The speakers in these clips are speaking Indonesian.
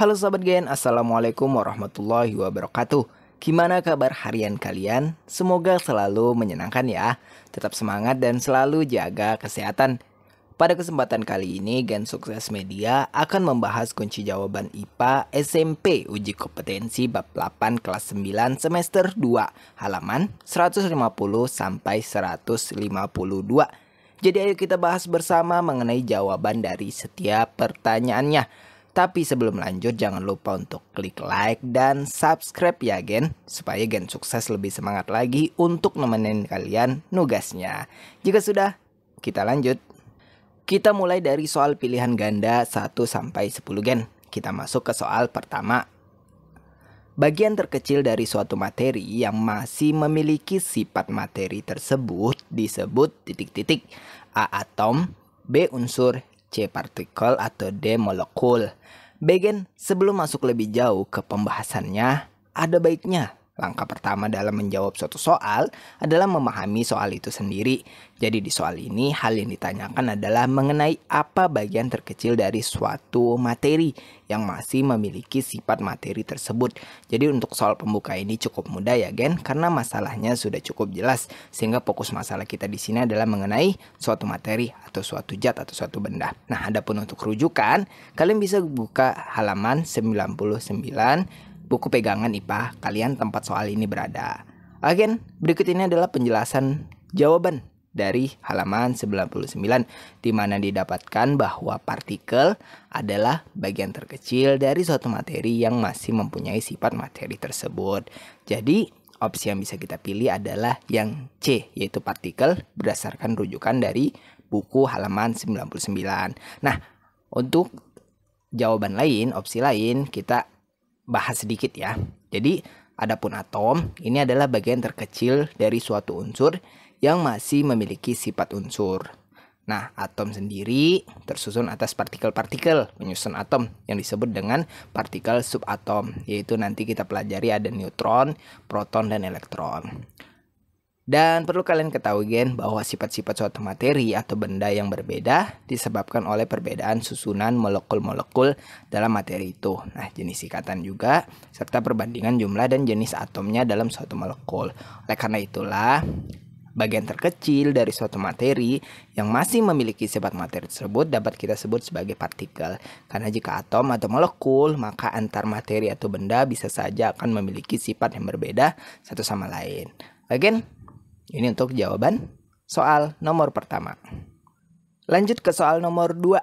Halo sahabat Gen, Assalamualaikum warahmatullahi wabarakatuh Gimana kabar harian kalian? Semoga selalu menyenangkan ya Tetap semangat dan selalu jaga kesehatan Pada kesempatan kali ini Gen Sukses Media akan membahas kunci jawaban IPA SMP Uji Kompetensi Bab 8 kelas 9 semester 2 Halaman 150 sampai 152 jadi ayo kita bahas bersama mengenai jawaban dari setiap pertanyaannya. Tapi sebelum lanjut jangan lupa untuk klik like dan subscribe ya gen Supaya gen sukses lebih semangat lagi untuk nemenin kalian nugasnya Jika sudah, kita lanjut Kita mulai dari soal pilihan ganda 1 sampai 10 gen Kita masuk ke soal pertama Bagian terkecil dari suatu materi yang masih memiliki sifat materi tersebut disebut titik-titik A. Atom B. Unsur C. Partikel atau D. Molekul. Begin, sebelum masuk lebih jauh ke pembahasannya, ada baiknya Langkah pertama dalam menjawab suatu soal adalah memahami soal itu sendiri. Jadi di soal ini hal yang ditanyakan adalah mengenai apa bagian terkecil dari suatu materi yang masih memiliki sifat materi tersebut. Jadi untuk soal pembuka ini cukup mudah ya Gen karena masalahnya sudah cukup jelas sehingga fokus masalah kita di sini adalah mengenai suatu materi atau suatu zat atau suatu benda. Nah, adapun untuk rujukan, kalian bisa buka halaman 99 buku pegangan IPA kalian tempat soal ini berada. Again, berikut ini adalah penjelasan jawaban dari halaman 99 di mana didapatkan bahwa partikel adalah bagian terkecil dari suatu materi yang masih mempunyai sifat materi tersebut. Jadi, opsi yang bisa kita pilih adalah yang C yaitu partikel berdasarkan rujukan dari buku halaman 99. Nah, untuk jawaban lain, opsi lain kita bahas sedikit ya. Jadi, adapun atom ini adalah bagian terkecil dari suatu unsur yang masih memiliki sifat unsur. Nah, atom sendiri tersusun atas partikel-partikel menyusun atom yang disebut dengan partikel subatom, yaitu nanti kita pelajari ada neutron, proton, dan elektron. Dan perlu kalian ketahui gen bahwa sifat-sifat suatu materi atau benda yang berbeda disebabkan oleh perbedaan susunan molekul-molekul dalam materi itu. Nah, jenis ikatan juga serta perbandingan jumlah dan jenis atomnya dalam suatu molekul. Oleh karena itulah bagian terkecil dari suatu materi yang masih memiliki sifat materi tersebut dapat kita sebut sebagai partikel. Karena jika atom atau molekul, maka antar materi atau benda bisa saja akan memiliki sifat yang berbeda satu sama lain. Again, ini untuk jawaban soal nomor pertama. Lanjut ke soal nomor dua.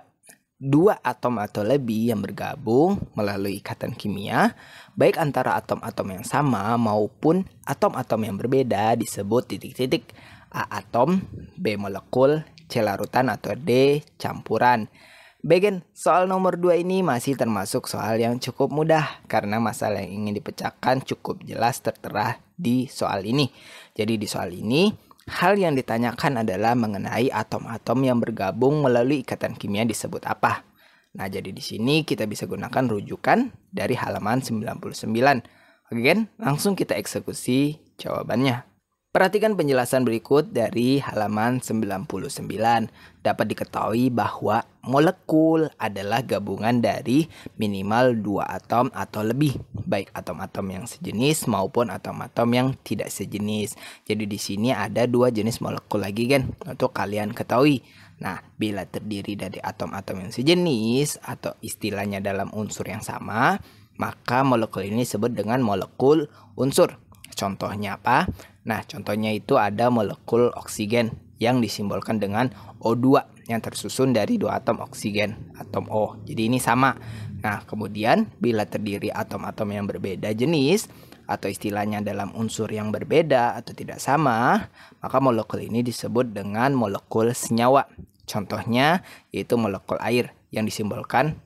Dua atom atau lebih yang bergabung melalui ikatan kimia, baik antara atom-atom yang sama maupun atom-atom yang berbeda disebut titik-titik A atom, B molekul, C larutan atau D campuran. Begin, soal nomor 2 ini masih termasuk soal yang cukup mudah karena masalah yang ingin dipecahkan cukup jelas tertera di soal ini. Jadi di soal ini hal yang ditanyakan adalah mengenai atom-atom yang bergabung melalui ikatan kimia disebut apa. Nah, jadi di sini kita bisa gunakan rujukan dari halaman 99. Oke, langsung kita eksekusi jawabannya. Perhatikan penjelasan berikut dari halaman 99. Dapat diketahui bahwa molekul adalah gabungan dari minimal dua atom atau lebih, baik atom-atom yang sejenis maupun atom-atom yang tidak sejenis. Jadi di sini ada dua jenis molekul lagi kan untuk kalian ketahui. Nah, bila terdiri dari atom-atom yang sejenis atau istilahnya dalam unsur yang sama, maka molekul ini disebut dengan molekul unsur. Contohnya apa? Nah, contohnya itu ada molekul oksigen yang disimbolkan dengan O2 yang tersusun dari dua atom oksigen, atom O. Jadi ini sama. Nah, kemudian bila terdiri atom-atom yang berbeda jenis atau istilahnya dalam unsur yang berbeda atau tidak sama, maka molekul ini disebut dengan molekul senyawa. Contohnya yaitu molekul air yang disimbolkan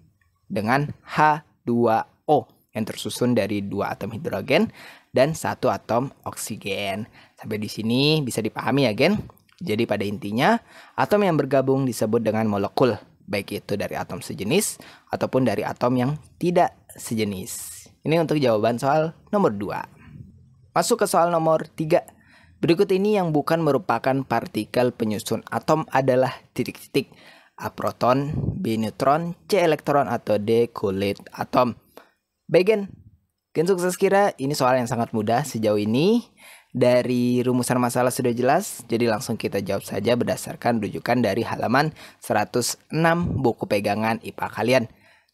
dengan H2O yang tersusun dari dua atom hidrogen dan satu atom oksigen. Sampai di sini bisa dipahami ya, Gen? Jadi pada intinya, atom yang bergabung disebut dengan molekul, baik itu dari atom sejenis ataupun dari atom yang tidak sejenis. Ini untuk jawaban soal nomor 2. Masuk ke soal nomor 3. Berikut ini yang bukan merupakan partikel penyusun atom adalah titik-titik A proton, B neutron, C elektron atau D kulit atom. Bagian Gensuk sukses kira ini soal yang sangat mudah sejauh ini. Dari rumusan masalah sudah jelas, jadi langsung kita jawab saja berdasarkan rujukan dari halaman 106 buku pegangan IPA kalian.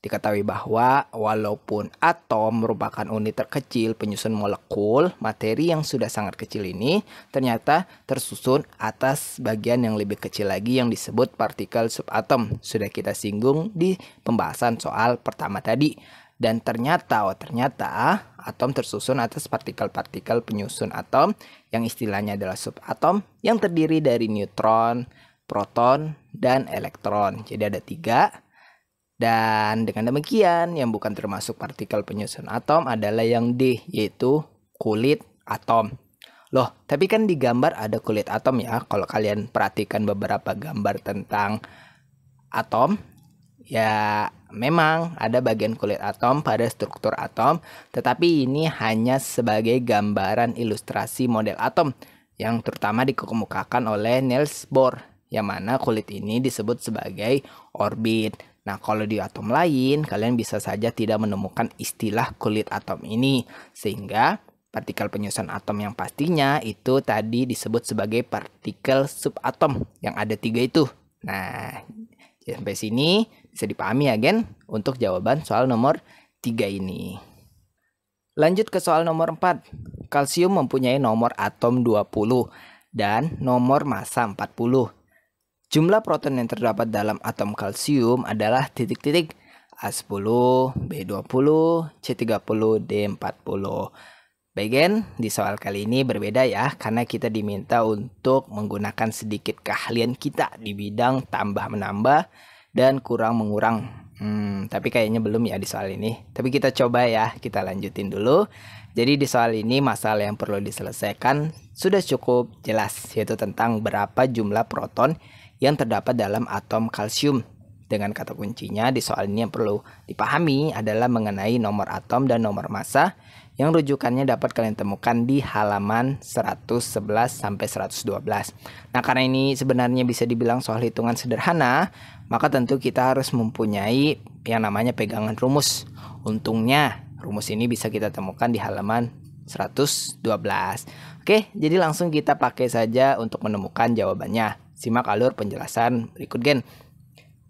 Diketahui bahwa walaupun atom merupakan unit terkecil penyusun molekul, materi yang sudah sangat kecil ini ternyata tersusun atas bagian yang lebih kecil lagi yang disebut partikel subatom. Sudah kita singgung di pembahasan soal pertama tadi. Dan ternyata, oh ternyata atom tersusun atas partikel-partikel penyusun atom yang istilahnya adalah subatom yang terdiri dari neutron, proton, dan elektron. Jadi ada tiga. Dan dengan demikian yang bukan termasuk partikel penyusun atom adalah yang D yaitu kulit atom. Loh, tapi kan di gambar ada kulit atom ya. Kalau kalian perhatikan beberapa gambar tentang atom, Ya, memang ada bagian kulit atom pada struktur atom, tetapi ini hanya sebagai gambaran ilustrasi model atom yang terutama dikemukakan oleh Niels Bohr, yang mana kulit ini disebut sebagai orbit. Nah, kalau di atom lain, kalian bisa saja tidak menemukan istilah kulit atom ini, sehingga partikel penyusun atom yang pastinya itu tadi disebut sebagai partikel subatom yang ada tiga itu. Nah, sampai sini bisa dipahami ya gen untuk jawaban soal nomor 3 ini. Lanjut ke soal nomor 4. Kalsium mempunyai nomor atom 20 dan nomor massa 40. Jumlah proton yang terdapat dalam atom kalsium adalah titik-titik A10, B20, C30, D40. Bagian di soal kali ini berbeda ya karena kita diminta untuk menggunakan sedikit keahlian kita di bidang tambah menambah dan kurang mengurang. Hmm, tapi kayaknya belum ya di soal ini. Tapi kita coba ya, kita lanjutin dulu. Jadi di soal ini masalah yang perlu diselesaikan sudah cukup jelas yaitu tentang berapa jumlah proton yang terdapat dalam atom kalsium. Dengan kata kuncinya di soal ini yang perlu dipahami adalah mengenai nomor atom dan nomor massa yang rujukannya dapat kalian temukan di halaman 111 sampai 112. Nah, karena ini sebenarnya bisa dibilang soal hitungan sederhana, maka tentu kita harus mempunyai yang namanya pegangan rumus. Untungnya rumus ini bisa kita temukan di halaman 112. Oke, jadi langsung kita pakai saja untuk menemukan jawabannya. Simak alur penjelasan berikut gen.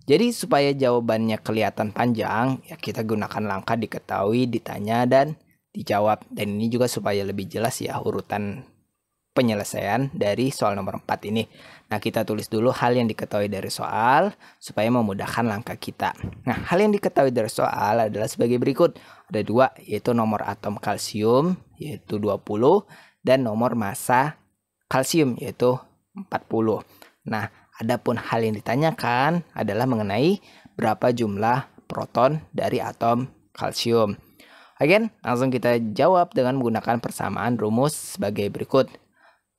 Jadi supaya jawabannya kelihatan panjang, ya kita gunakan langkah diketahui, ditanya, dan dijawab. Dan ini juga supaya lebih jelas ya urutan penyelesaian dari soal nomor 4 ini. Nah, kita tulis dulu hal yang diketahui dari soal supaya memudahkan langkah kita. Nah, hal yang diketahui dari soal adalah sebagai berikut. Ada dua, yaitu nomor atom kalsium, yaitu 20, dan nomor massa kalsium, yaitu 40. Nah, adapun hal yang ditanyakan adalah mengenai berapa jumlah proton dari atom kalsium. Again, langsung kita jawab dengan menggunakan persamaan rumus sebagai berikut.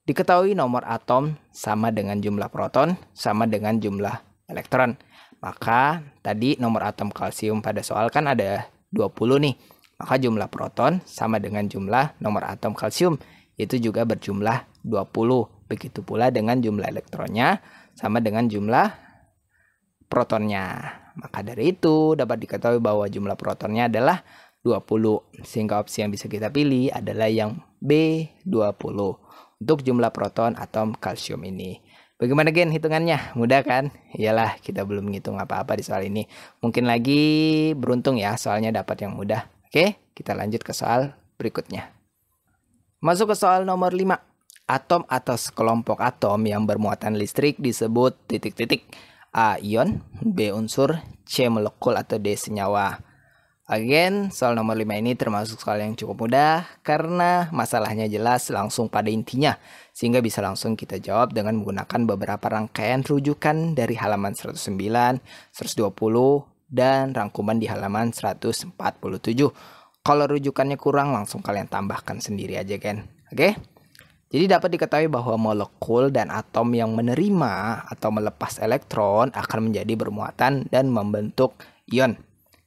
Diketahui nomor atom sama dengan jumlah proton sama dengan jumlah elektron. Maka tadi nomor atom kalsium pada soal kan ada 20 nih. Maka jumlah proton sama dengan jumlah nomor atom kalsium itu juga berjumlah 20. Begitu pula dengan jumlah elektronnya sama dengan jumlah protonnya. Maka dari itu dapat diketahui bahwa jumlah protonnya adalah 20. Sehingga opsi yang bisa kita pilih adalah yang B20 untuk jumlah proton atom kalsium ini. Bagaimana gen hitungannya? Mudah kan? Iyalah kita belum menghitung apa-apa di soal ini. Mungkin lagi beruntung ya soalnya dapat yang mudah. Oke, kita lanjut ke soal berikutnya. Masuk ke soal nomor 5. Atom atau sekelompok atom yang bermuatan listrik disebut titik-titik. A. Ion B. Unsur C. Molekul atau D. Senyawa Again, soal nomor 5 ini termasuk soal yang cukup mudah karena masalahnya jelas langsung pada intinya sehingga bisa langsung kita jawab dengan menggunakan beberapa rangkaian rujukan dari halaman 109, 120, dan rangkuman di halaman 147. Kalau rujukannya kurang langsung kalian tambahkan sendiri aja kan. Oke? Okay? Jadi dapat diketahui bahwa molekul dan atom yang menerima atau melepas elektron akan menjadi bermuatan dan membentuk ion.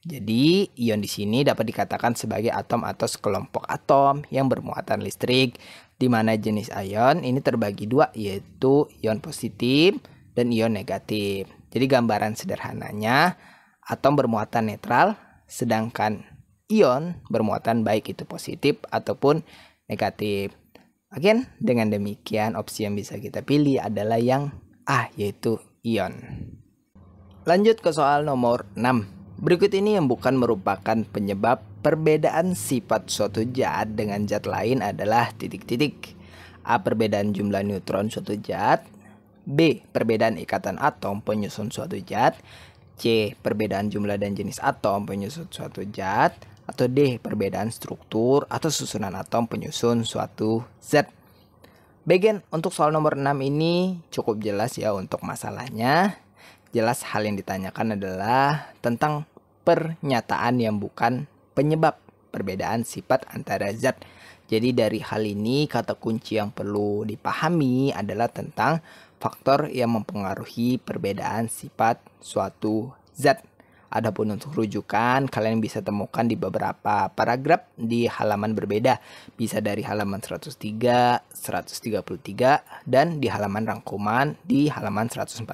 Jadi, ion di sini dapat dikatakan sebagai atom atau sekelompok atom yang bermuatan listrik, di mana jenis ion ini terbagi dua, yaitu ion positif dan ion negatif. Jadi, gambaran sederhananya, atom bermuatan netral, sedangkan ion bermuatan baik itu positif ataupun negatif. Again, dengan demikian opsi yang bisa kita pilih adalah yang A, yaitu ion. Lanjut ke soal nomor 6. Berikut ini yang bukan merupakan penyebab perbedaan sifat suatu zat dengan zat lain adalah titik-titik. A. Perbedaan jumlah neutron suatu zat. B. Perbedaan ikatan atom penyusun suatu zat. C. Perbedaan jumlah dan jenis atom penyusun suatu zat. Atau D. Perbedaan struktur atau susunan atom penyusun suatu zat. Bagian untuk soal nomor 6 ini cukup jelas ya untuk masalahnya. Jelas hal yang ditanyakan adalah tentang pernyataan yang bukan penyebab perbedaan sifat antara zat. Jadi dari hal ini kata kunci yang perlu dipahami adalah tentang faktor yang mempengaruhi perbedaan sifat suatu zat. Adapun untuk rujukan, kalian bisa temukan di beberapa paragraf di halaman berbeda. Bisa dari halaman 103, 133, dan di halaman rangkuman di halaman 148.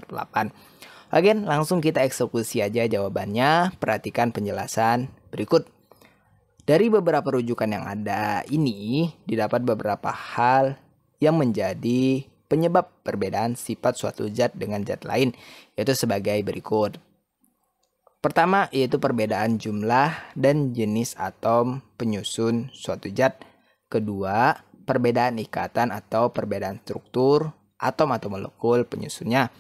Again, langsung kita eksekusi aja jawabannya. Perhatikan penjelasan berikut. Dari beberapa rujukan yang ada ini, didapat beberapa hal yang menjadi penyebab perbedaan sifat suatu zat dengan zat lain, yaitu sebagai berikut. Pertama, yaitu perbedaan jumlah dan jenis atom penyusun suatu zat. Kedua, perbedaan ikatan atau perbedaan struktur atom atau molekul penyusunnya.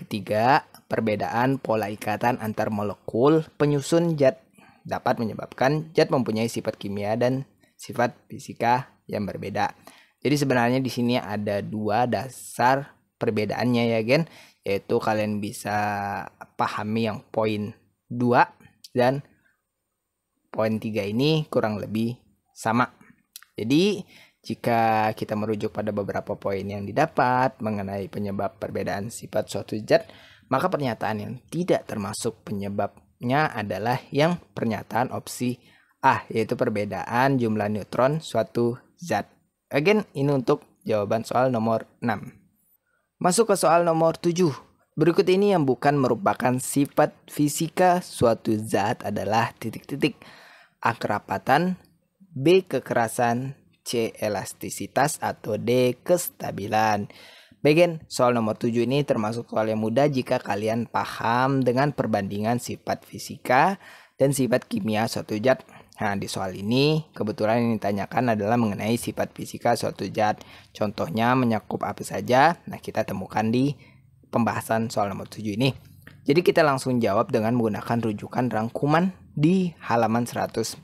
Ketiga, perbedaan pola ikatan antar molekul penyusun zat dapat menyebabkan zat mempunyai sifat kimia dan sifat fisika yang berbeda. Jadi sebenarnya di sini ada dua dasar perbedaannya ya gen, yaitu kalian bisa pahami yang poin 2 dan poin 3 ini kurang lebih sama. Jadi jika kita merujuk pada beberapa poin yang didapat mengenai penyebab perbedaan sifat suatu zat, maka pernyataan yang tidak termasuk penyebabnya adalah yang pernyataan opsi A, yaitu perbedaan jumlah neutron suatu zat. Again, ini untuk jawaban soal nomor 6. Masuk ke soal nomor 7. Berikut ini yang bukan merupakan sifat fisika suatu zat adalah titik-titik A B kekerasan, C. Elastisitas atau D. Kestabilan. Begin, soal nomor 7 ini termasuk soal yang mudah jika kalian paham dengan perbandingan sifat fisika dan sifat kimia suatu zat. Nah, di soal ini kebetulan yang ditanyakan adalah mengenai sifat fisika suatu zat. Contohnya menyakup apa saja. Nah, kita temukan di pembahasan soal nomor 7 ini. Jadi kita langsung jawab dengan menggunakan rujukan rangkuman di halaman 148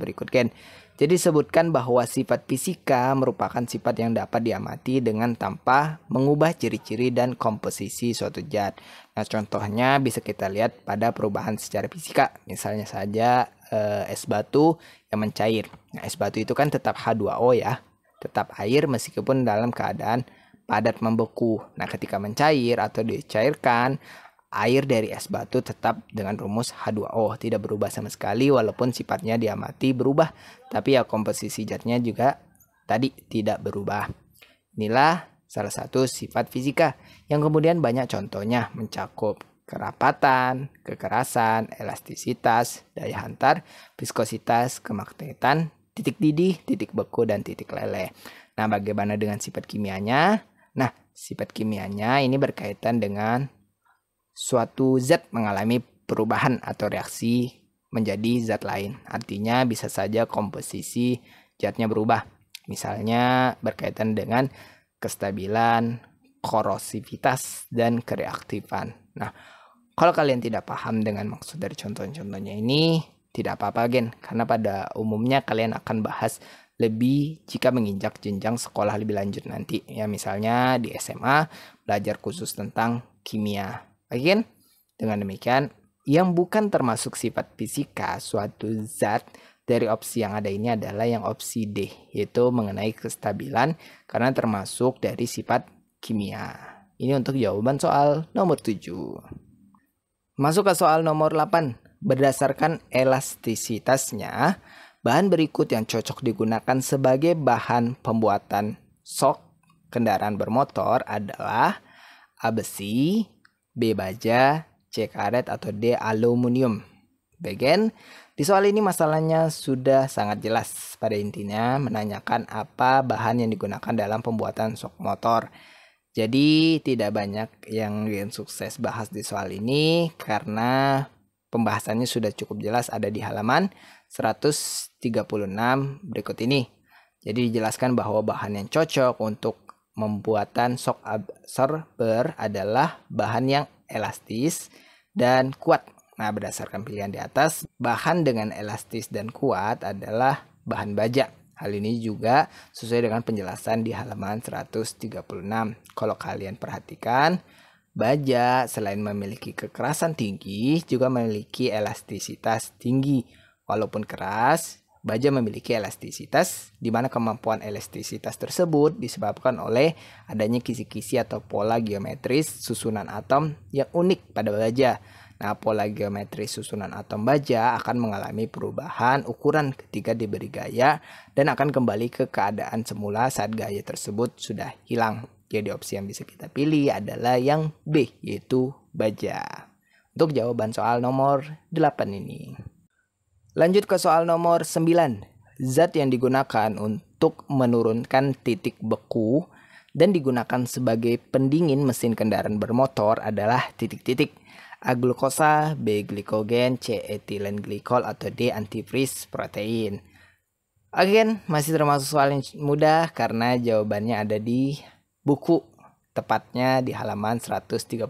berikut, Gen. Jadi sebutkan bahwa sifat fisika merupakan sifat yang dapat diamati dengan tanpa mengubah ciri-ciri dan komposisi suatu zat. Nah, contohnya bisa kita lihat pada perubahan secara fisika. Misalnya saja eh, es batu yang mencair. Nah, es batu itu kan tetap H2O ya, tetap air meskipun dalam keadaan padat membeku. Nah, ketika mencair atau dicairkan, air dari es batu tetap dengan rumus H2O tidak berubah sama sekali walaupun sifatnya diamati berubah tapi ya komposisi zatnya juga tadi tidak berubah. Inilah salah satu sifat fisika yang kemudian banyak contohnya mencakup kerapatan, kekerasan, elastisitas, daya hantar, viskositas, kemagnetan, titik didih, titik beku, dan titik leleh. Nah, bagaimana dengan sifat kimianya? Nah, sifat kimianya ini berkaitan dengan suatu zat mengalami perubahan atau reaksi menjadi zat lain. Artinya bisa saja komposisi zatnya berubah. Misalnya berkaitan dengan kestabilan, korosivitas, dan kereaktifan. Nah, kalau kalian tidak paham dengan maksud dari contoh-contohnya ini, tidak apa-apa gen, karena pada umumnya kalian akan bahas lebih jika menginjak jenjang sekolah lebih lanjut nanti. Ya misalnya di SMA belajar khusus tentang kimia. Again, dengan demikian, yang bukan termasuk sifat fisika suatu zat dari opsi yang ada ini adalah yang opsi D, yaitu mengenai kestabilan karena termasuk dari sifat kimia. Ini untuk jawaban soal nomor 7. Masuk ke soal nomor 8. Berdasarkan elastisitasnya, bahan berikut yang cocok digunakan sebagai bahan pembuatan sok kendaraan bermotor adalah A besi, B. Baja, C. Karet, atau D. Aluminium. Bagian, di soal ini masalahnya sudah sangat jelas. Pada intinya menanyakan apa bahan yang digunakan dalam pembuatan sok motor. Jadi tidak banyak yang yang Sukses bahas di soal ini karena pembahasannya sudah cukup jelas ada di halaman 136 berikut ini. Jadi dijelaskan bahwa bahan yang cocok untuk Membuatan shock absorber adalah bahan yang elastis dan kuat. Nah, berdasarkan pilihan di atas, bahan dengan elastis dan kuat adalah bahan baja. Hal ini juga sesuai dengan penjelasan di halaman 136. Kalau kalian perhatikan, baja selain memiliki kekerasan tinggi juga memiliki elastisitas tinggi. Walaupun keras, Baja memiliki elastisitas, di mana kemampuan elastisitas tersebut disebabkan oleh adanya kisi-kisi atau pola geometris susunan atom yang unik pada baja. Nah, pola geometris susunan atom baja akan mengalami perubahan ukuran ketika diberi gaya dan akan kembali ke keadaan semula saat gaya tersebut sudah hilang. Jadi opsi yang bisa kita pilih adalah yang B, yaitu baja. Untuk jawaban soal nomor 8 ini. Lanjut ke soal nomor 9. Zat yang digunakan untuk menurunkan titik beku dan digunakan sebagai pendingin mesin kendaraan bermotor adalah titik-titik a glukosa B glikogen, C etilen glikol atau D antifreeze protein. Again, masih termasuk soal yang mudah karena jawabannya ada di buku tepatnya di halaman 139.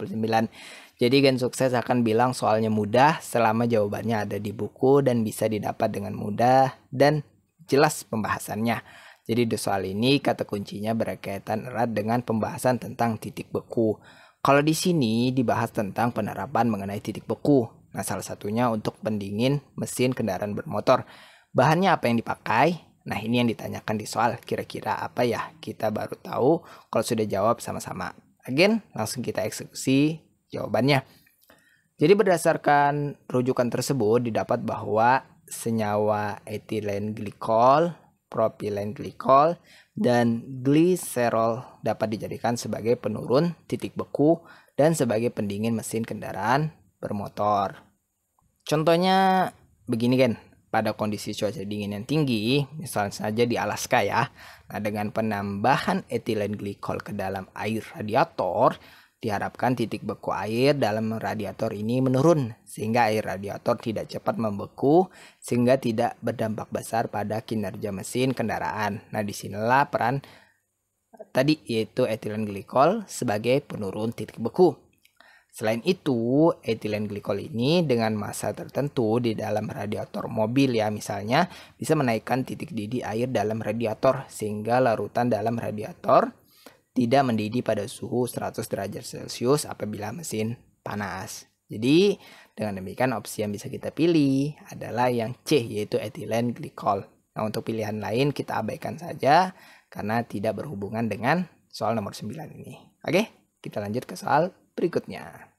Jadi Gen Sukses akan bilang soalnya mudah selama jawabannya ada di buku dan bisa didapat dengan mudah dan jelas pembahasannya. Jadi di soal ini kata kuncinya berkaitan erat dengan pembahasan tentang titik beku. Kalau di sini dibahas tentang penerapan mengenai titik beku. Nah, salah satunya untuk pendingin mesin kendaraan bermotor. Bahannya apa yang dipakai? Nah, ini yang ditanyakan di soal. Kira-kira apa ya? Kita baru tahu kalau sudah jawab sama-sama. Again, langsung kita eksekusi jawabannya. Jadi berdasarkan rujukan tersebut didapat bahwa senyawa etilen glikol, propilen glikol, dan gliserol dapat dijadikan sebagai penurun titik beku dan sebagai pendingin mesin kendaraan bermotor. Contohnya begini kan, pada kondisi cuaca dingin yang tinggi, misalnya saja di Alaska ya. Nah, dengan penambahan etilen glikol ke dalam air radiator, Diharapkan titik beku air dalam radiator ini menurun sehingga air radiator tidak cepat membeku sehingga tidak berdampak besar pada kinerja mesin kendaraan. Nah, disinilah peran tadi yaitu etilen glikol sebagai penurun titik beku. Selain itu, etilen glikol ini dengan masa tertentu di dalam radiator mobil ya misalnya bisa menaikkan titik didih air dalam radiator sehingga larutan dalam radiator tidak mendidih pada suhu 100 derajat Celcius apabila mesin panas. Jadi, dengan demikian opsi yang bisa kita pilih adalah yang C yaitu ethylene glycol. Nah, untuk pilihan lain kita abaikan saja karena tidak berhubungan dengan soal nomor 9 ini. Oke, kita lanjut ke soal berikutnya.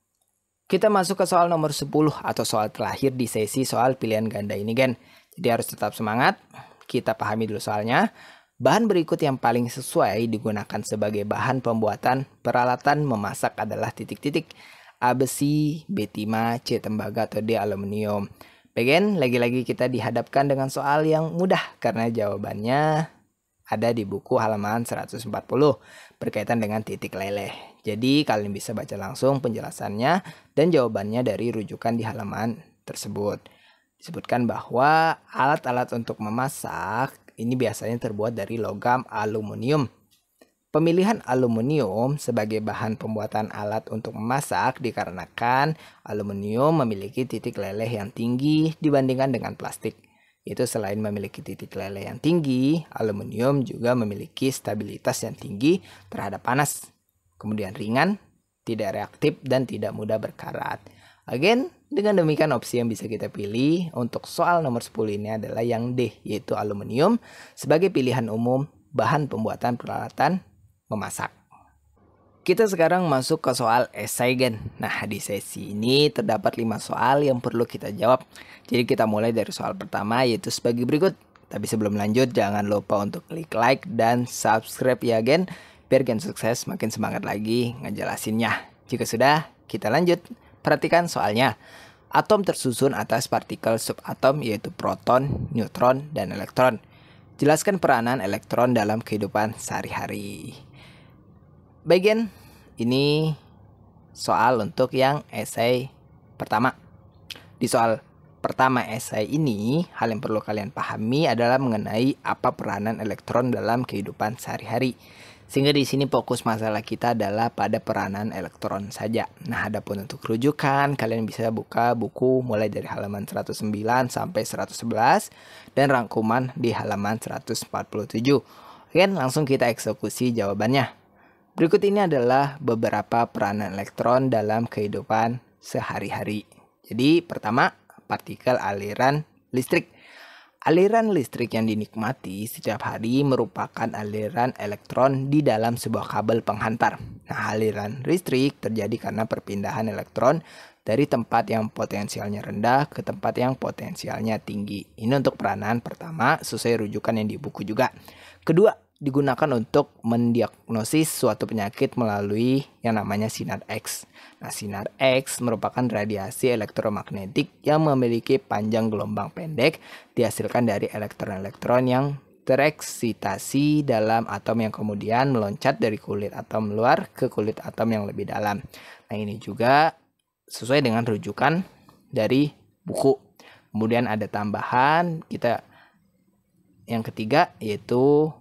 Kita masuk ke soal nomor 10 atau soal terakhir di sesi soal pilihan ganda ini, Gen. Jadi harus tetap semangat. Kita pahami dulu soalnya. Bahan berikut yang paling sesuai digunakan sebagai bahan pembuatan peralatan memasak adalah titik-titik A besi, B timah, C tembaga atau D aluminium. Bagian lagi-lagi kita dihadapkan dengan soal yang mudah karena jawabannya ada di buku halaman 140 berkaitan dengan titik leleh. Jadi kalian bisa baca langsung penjelasannya dan jawabannya dari rujukan di halaman tersebut. Disebutkan bahwa alat-alat untuk memasak ini biasanya terbuat dari logam aluminium. Pemilihan aluminium sebagai bahan pembuatan alat untuk memasak dikarenakan aluminium memiliki titik leleh yang tinggi dibandingkan dengan plastik. Itu selain memiliki titik leleh yang tinggi, aluminium juga memiliki stabilitas yang tinggi terhadap panas. Kemudian ringan, tidak reaktif dan tidak mudah berkarat. Again, dengan demikian opsi yang bisa kita pilih untuk soal nomor 10 ini adalah yang D yaitu aluminium sebagai pilihan umum bahan pembuatan peralatan memasak. Kita sekarang masuk ke soal esai gen. Nah, di sesi ini terdapat 5 soal yang perlu kita jawab. Jadi kita mulai dari soal pertama yaitu sebagai berikut. Tapi sebelum lanjut jangan lupa untuk klik like dan subscribe ya gen biar gen sukses makin semangat lagi ngejelasinnya. Jika sudah, kita lanjut. Perhatikan soalnya. Atom tersusun atas partikel subatom yaitu proton, neutron, dan elektron. Jelaskan peranan elektron dalam kehidupan sehari-hari. Bagian ini soal untuk yang esai pertama. Di soal pertama esai ini, hal yang perlu kalian pahami adalah mengenai apa peranan elektron dalam kehidupan sehari-hari. Sehingga di sini fokus masalah kita adalah pada peranan elektron saja. Nah, adapun untuk rujukan, kalian bisa buka buku mulai dari halaman 109 sampai 111 dan rangkuman di halaman 147. Oke, langsung kita eksekusi jawabannya. Berikut ini adalah beberapa peranan elektron dalam kehidupan sehari-hari. Jadi, pertama, partikel aliran listrik. Aliran listrik yang dinikmati setiap hari merupakan aliran elektron di dalam sebuah kabel penghantar. Nah, aliran listrik terjadi karena perpindahan elektron dari tempat yang potensialnya rendah ke tempat yang potensialnya tinggi. Ini untuk peranan pertama sesuai rujukan yang di buku juga. Kedua, digunakan untuk mendiagnosis suatu penyakit melalui yang namanya sinar X. Nah, sinar X merupakan radiasi elektromagnetik yang memiliki panjang gelombang pendek dihasilkan dari elektron-elektron yang tereksitasi dalam atom yang kemudian meloncat dari kulit atom luar ke kulit atom yang lebih dalam. Nah, ini juga sesuai dengan rujukan dari buku. Kemudian ada tambahan kita yang ketiga yaitu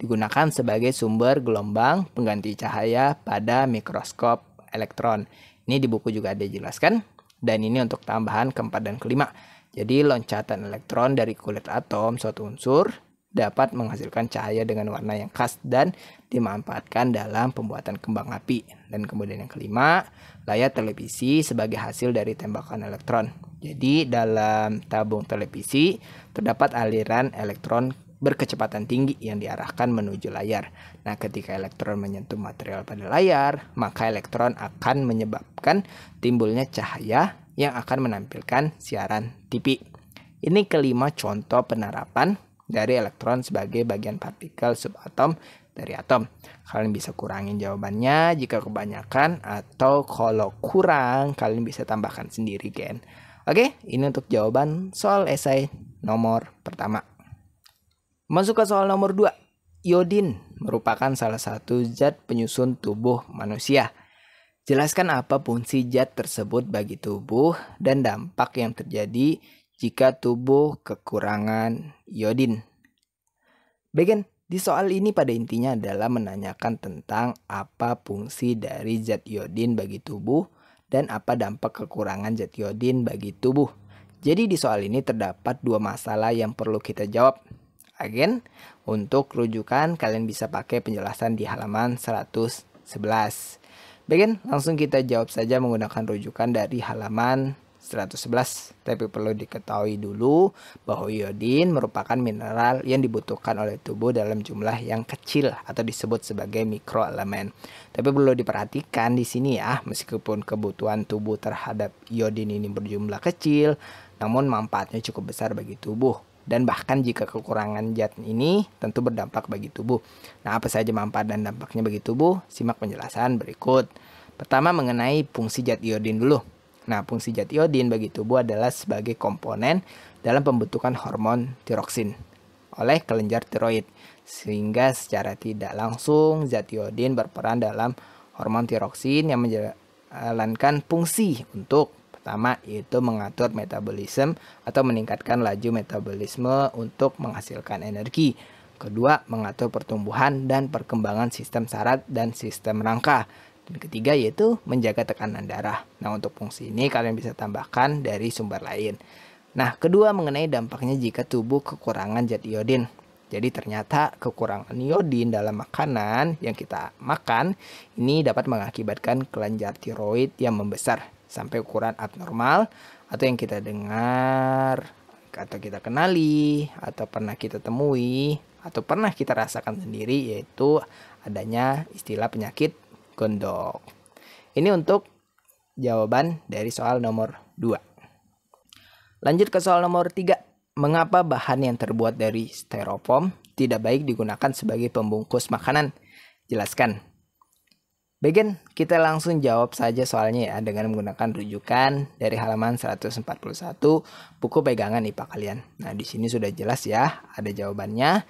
digunakan sebagai sumber gelombang pengganti cahaya pada mikroskop elektron. Ini di buku juga ada jelaskan dan ini untuk tambahan keempat dan kelima. Jadi loncatan elektron dari kulit atom suatu unsur dapat menghasilkan cahaya dengan warna yang khas dan dimanfaatkan dalam pembuatan kembang api. Dan kemudian yang kelima, layar televisi sebagai hasil dari tembakan elektron. Jadi dalam tabung televisi terdapat aliran elektron berkecepatan tinggi yang diarahkan menuju layar. Nah, ketika elektron menyentuh material pada layar, maka elektron akan menyebabkan timbulnya cahaya yang akan menampilkan siaran TV. Ini kelima contoh penerapan dari elektron sebagai bagian partikel subatom dari atom. Kalian bisa kurangin jawabannya jika kebanyakan atau kalau kurang kalian bisa tambahkan sendiri gen. Oke, ini untuk jawaban soal esai nomor pertama. Masuk ke soal nomor 2. Yodin merupakan salah satu zat penyusun tubuh manusia. Jelaskan apa fungsi zat tersebut bagi tubuh dan dampak yang terjadi jika tubuh kekurangan yodin. Bagian di soal ini pada intinya adalah menanyakan tentang apa fungsi dari zat yodin bagi tubuh dan apa dampak kekurangan zat yodin bagi tubuh. Jadi di soal ini terdapat dua masalah yang perlu kita jawab agen. Untuk rujukan kalian bisa pakai penjelasan di halaman 111. Bagian langsung kita jawab saja menggunakan rujukan dari halaman 111. Tapi perlu diketahui dulu bahwa iodin merupakan mineral yang dibutuhkan oleh tubuh dalam jumlah yang kecil atau disebut sebagai mikroelemen. Tapi perlu diperhatikan di sini ya, meskipun kebutuhan tubuh terhadap iodin ini berjumlah kecil, namun manfaatnya cukup besar bagi tubuh dan bahkan jika kekurangan zat ini tentu berdampak bagi tubuh. Nah, apa saja manfaat dan dampaknya bagi tubuh? Simak penjelasan berikut. Pertama mengenai fungsi zat iodin dulu. Nah, fungsi zat iodin bagi tubuh adalah sebagai komponen dalam pembentukan hormon tiroksin oleh kelenjar tiroid. Sehingga secara tidak langsung zat iodin berperan dalam hormon tiroksin yang menjalankan fungsi untuk Pertama yaitu mengatur metabolisme atau meningkatkan laju metabolisme untuk menghasilkan energi. Kedua, mengatur pertumbuhan dan perkembangan sistem saraf dan sistem rangka. Dan ketiga yaitu menjaga tekanan darah. Nah, untuk fungsi ini kalian bisa tambahkan dari sumber lain. Nah, kedua mengenai dampaknya jika tubuh kekurangan zat iodin. Jadi ternyata kekurangan iodin dalam makanan yang kita makan ini dapat mengakibatkan kelenjar tiroid yang membesar sampai ukuran abnormal atau yang kita dengar atau kita kenali atau pernah kita temui atau pernah kita rasakan sendiri yaitu adanya istilah penyakit gondok. Ini untuk jawaban dari soal nomor 2. Lanjut ke soal nomor 3. Mengapa bahan yang terbuat dari styrofoam tidak baik digunakan sebagai pembungkus makanan? Jelaskan. Begin, kita langsung jawab saja soalnya ya dengan menggunakan rujukan dari halaman 141 buku pegangan IPA kalian. Nah, di sini sudah jelas ya, ada jawabannya.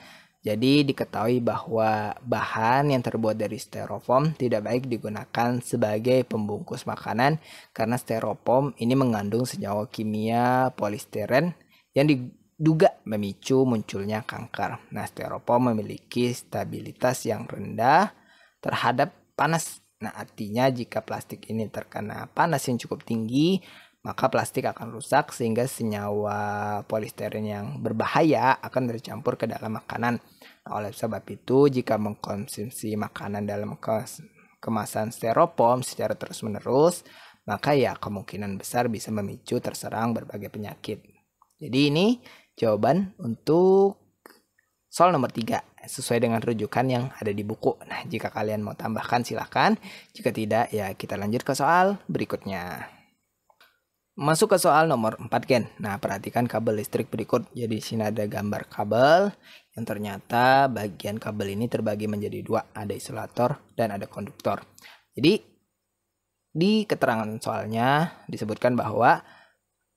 Jadi diketahui bahwa bahan yang terbuat dari styrofoam tidak baik digunakan sebagai pembungkus makanan karena styrofoam ini mengandung senyawa kimia polistiren yang diduga memicu munculnya kanker. Nah, styrofoam memiliki stabilitas yang rendah terhadap panas. Nah, artinya jika plastik ini terkena panas yang cukup tinggi, maka plastik akan rusak sehingga senyawa polisterin yang berbahaya akan tercampur ke dalam makanan. Nah, oleh sebab itu, jika mengkonsumsi makanan dalam kemasan styrofoam secara terus-menerus, maka ya kemungkinan besar bisa memicu terserang berbagai penyakit. Jadi ini jawaban untuk soal nomor 3 sesuai dengan rujukan yang ada di buku. Nah, jika kalian mau tambahkan silahkan. Jika tidak, ya kita lanjut ke soal berikutnya. Masuk ke soal nomor 4 gen. Nah, perhatikan kabel listrik berikut. Jadi di sini ada gambar kabel yang ternyata bagian kabel ini terbagi menjadi dua, ada isolator dan ada konduktor. Jadi di keterangan soalnya disebutkan bahwa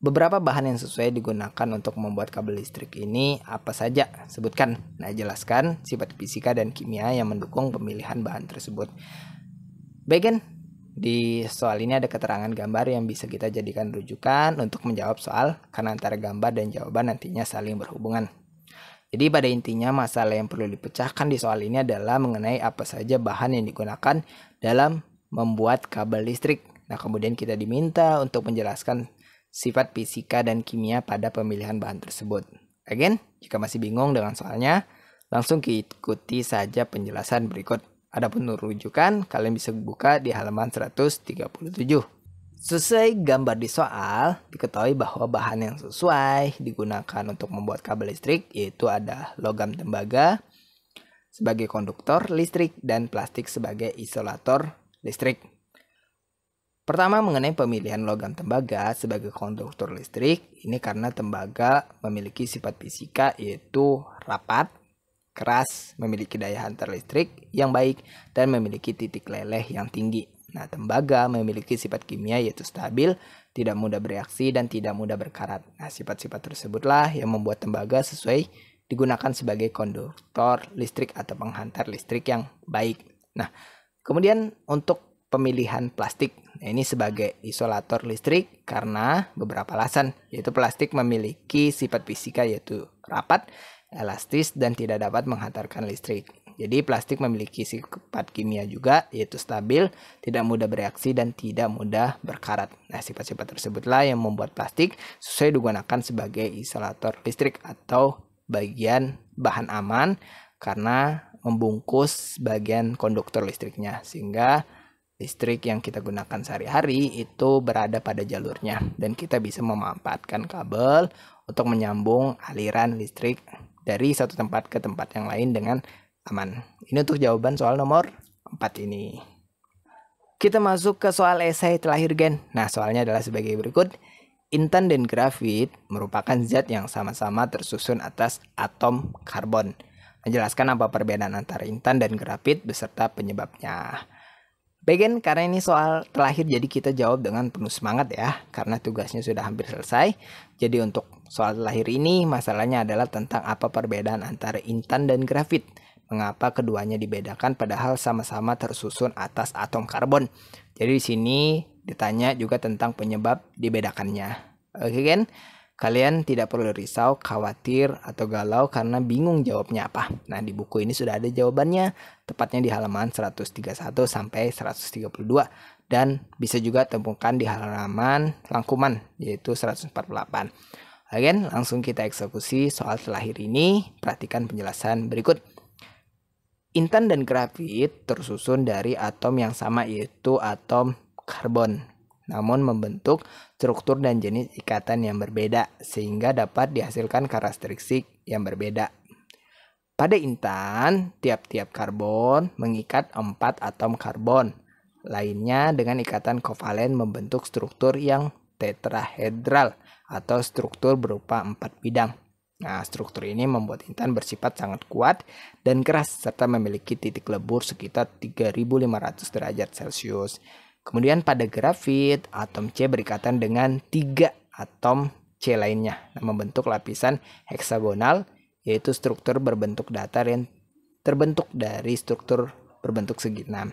Beberapa bahan yang sesuai digunakan untuk membuat kabel listrik ini apa saja? Sebutkan. Nah, jelaskan sifat fisika dan kimia yang mendukung pemilihan bahan tersebut. Bagian di soal ini ada keterangan gambar yang bisa kita jadikan rujukan untuk menjawab soal karena antara gambar dan jawaban nantinya saling berhubungan. Jadi pada intinya masalah yang perlu dipecahkan di soal ini adalah mengenai apa saja bahan yang digunakan dalam membuat kabel listrik. Nah, kemudian kita diminta untuk menjelaskan sifat fisika dan kimia pada pemilihan bahan tersebut. Again, jika masih bingung dengan soalnya, langsung ikuti saja penjelasan berikut. Adapun rujukan, kalian bisa buka di halaman 137. Sesuai gambar di soal, diketahui bahwa bahan yang sesuai digunakan untuk membuat kabel listrik yaitu ada logam tembaga sebagai konduktor listrik dan plastik sebagai isolator listrik. Pertama mengenai pemilihan logam tembaga sebagai konduktor listrik, ini karena tembaga memiliki sifat fisika yaitu rapat, keras, memiliki daya hantar listrik yang baik, dan memiliki titik leleh yang tinggi. Nah, tembaga memiliki sifat kimia yaitu stabil, tidak mudah bereaksi, dan tidak mudah berkarat. Nah, sifat-sifat tersebutlah yang membuat tembaga sesuai digunakan sebagai konduktor listrik atau penghantar listrik yang baik. Nah, kemudian untuk pemilihan plastik. Nah, ini sebagai isolator listrik karena beberapa alasan, yaitu plastik memiliki sifat fisika yaitu rapat, elastis, dan tidak dapat menghantarkan listrik. Jadi plastik memiliki sifat kimia juga yaitu stabil, tidak mudah bereaksi dan tidak mudah berkarat. Nah, sifat-sifat tersebutlah yang membuat plastik sesuai digunakan sebagai isolator listrik atau bagian bahan aman karena membungkus bagian konduktor listriknya sehingga listrik yang kita gunakan sehari-hari itu berada pada jalurnya dan kita bisa memanfaatkan kabel untuk menyambung aliran listrik dari satu tempat ke tempat yang lain dengan aman. Ini untuk jawaban soal nomor 4 ini. Kita masuk ke soal esai terakhir gen. Nah, soalnya adalah sebagai berikut. Intan dan grafit merupakan zat yang sama-sama tersusun atas atom karbon. Menjelaskan apa perbedaan antara intan dan grafit beserta penyebabnya. Begin karena ini soal terakhir jadi kita jawab dengan penuh semangat ya karena tugasnya sudah hampir selesai. Jadi untuk soal terakhir ini masalahnya adalah tentang apa perbedaan antara intan dan grafit. Mengapa keduanya dibedakan padahal sama-sama tersusun atas atom karbon. Jadi di sini ditanya juga tentang penyebab dibedakannya. Oke okay, kan? Kalian tidak perlu risau, khawatir, atau galau karena bingung jawabnya apa. Nah, di buku ini sudah ada jawabannya, tepatnya di halaman 131 sampai 132 dan bisa juga temukan di halaman langkuman yaitu 148. Again, langsung kita eksekusi soal terakhir ini. Perhatikan penjelasan berikut. Intan dan grafit tersusun dari atom yang sama yaitu atom karbon namun membentuk struktur dan jenis ikatan yang berbeda sehingga dapat dihasilkan karakteristik yang berbeda. Pada intan, tiap-tiap karbon mengikat empat atom karbon lainnya dengan ikatan kovalen membentuk struktur yang tetrahedral atau struktur berupa empat bidang. Nah, struktur ini membuat intan bersifat sangat kuat dan keras serta memiliki titik lebur sekitar 3500 derajat Celcius. Kemudian pada grafit, atom C berikatan dengan tiga atom C lainnya nah, membentuk lapisan heksagonal yaitu struktur berbentuk datar yang terbentuk dari struktur berbentuk segi enam.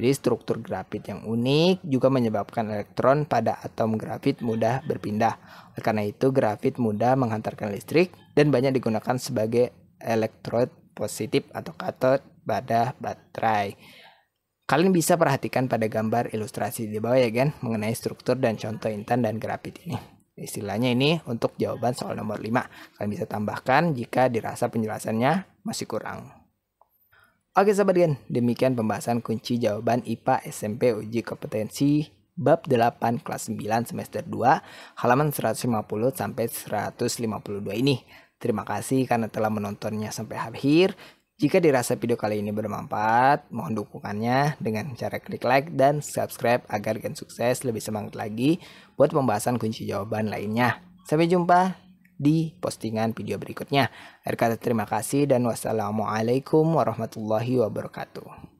Jadi struktur grafit yang unik juga menyebabkan elektron pada atom grafit mudah berpindah. karena itu grafit mudah menghantarkan listrik dan banyak digunakan sebagai elektrode positif atau katod pada baterai. Kalian bisa perhatikan pada gambar ilustrasi di bawah ya gen mengenai struktur dan contoh intan dan grafit ini. Istilahnya ini untuk jawaban soal nomor 5. Kalian bisa tambahkan jika dirasa penjelasannya masih kurang. Oke sahabat gen, demikian pembahasan kunci jawaban IPA SMP uji kompetensi bab 8 kelas 9 semester 2 halaman 150 sampai 152 ini. Terima kasih karena telah menontonnya sampai akhir. Jika dirasa video kali ini bermanfaat, mohon dukungannya dengan cara klik like dan subscribe agar Gen Sukses lebih semangat lagi buat pembahasan kunci jawaban lainnya. Sampai jumpa di postingan video berikutnya. terima kasih dan wassalamualaikum warahmatullahi wabarakatuh.